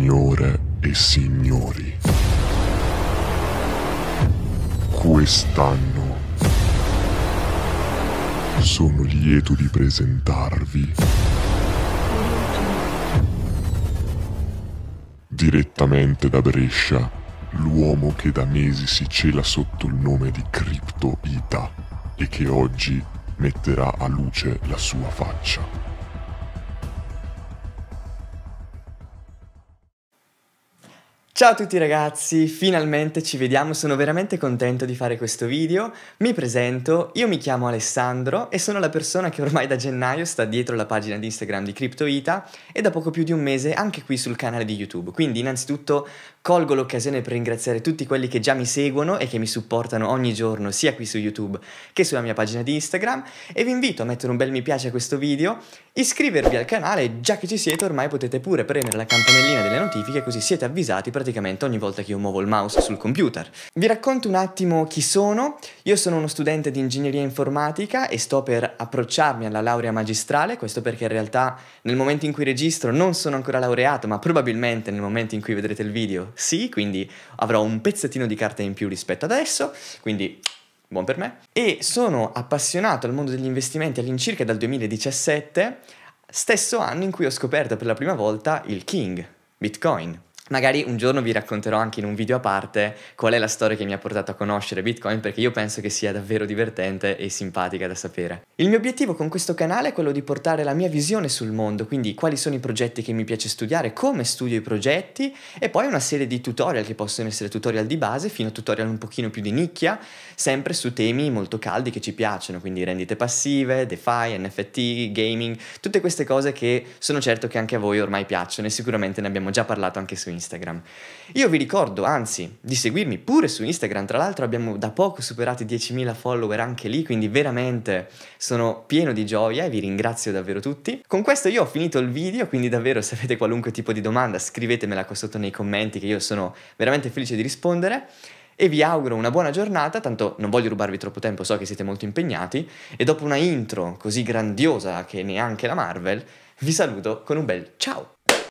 Signore e signori, quest'anno sono lieto di presentarvi direttamente da Brescia l'uomo che da mesi si cela sotto il nome di Crypto Ita e che oggi metterà a luce la sua faccia. Ciao a tutti ragazzi, finalmente ci vediamo, sono veramente contento di fare questo video. Mi presento, io mi chiamo Alessandro e sono la persona che ormai da gennaio sta dietro la pagina di Instagram di CryptoIta e da poco più di un mese anche qui sul canale di YouTube. Quindi innanzitutto colgo l'occasione per ringraziare tutti quelli che già mi seguono e che mi supportano ogni giorno sia qui su YouTube che sulla mia pagina di Instagram e vi invito a mettere un bel mi piace a questo video, iscrivervi al canale, già che ci siete ormai potete pure premere la campanellina delle notifiche così siete avvisati praticamente praticamente ogni volta che io muovo il mouse sul computer. Vi racconto un attimo chi sono. Io sono uno studente di ingegneria informatica e sto per approcciarmi alla laurea magistrale, questo perché in realtà nel momento in cui registro non sono ancora laureato, ma probabilmente nel momento in cui vedrete il video sì, quindi avrò un pezzettino di carta in più rispetto ad adesso, quindi buon per me. E sono appassionato al mondo degli investimenti all'incirca dal 2017, stesso anno in cui ho scoperto per la prima volta il King, Bitcoin. Magari un giorno vi racconterò anche in un video a parte qual è la storia che mi ha portato a conoscere Bitcoin perché io penso che sia davvero divertente e simpatica da sapere. Il mio obiettivo con questo canale è quello di portare la mia visione sul mondo, quindi quali sono i progetti che mi piace studiare, come studio i progetti e poi una serie di tutorial che possono essere tutorial di base fino a tutorial un pochino più di nicchia, sempre su temi molto caldi che ci piacciono, quindi rendite passive, DeFi, NFT, gaming, tutte queste cose che sono certo che anche a voi ormai piacciono e sicuramente ne abbiamo già parlato anche su Instagram. Instagram. Io vi ricordo, anzi, di seguirmi pure su Instagram, tra l'altro abbiamo da poco superato i 10.000 follower anche lì, quindi veramente sono pieno di gioia e vi ringrazio davvero tutti. Con questo io ho finito il video, quindi davvero se avete qualunque tipo di domanda scrivetemela qua sotto nei commenti che io sono veramente felice di rispondere e vi auguro una buona giornata, tanto non voglio rubarvi troppo tempo, so che siete molto impegnati, e dopo una intro così grandiosa che neanche la Marvel, vi saluto con un bel ciao!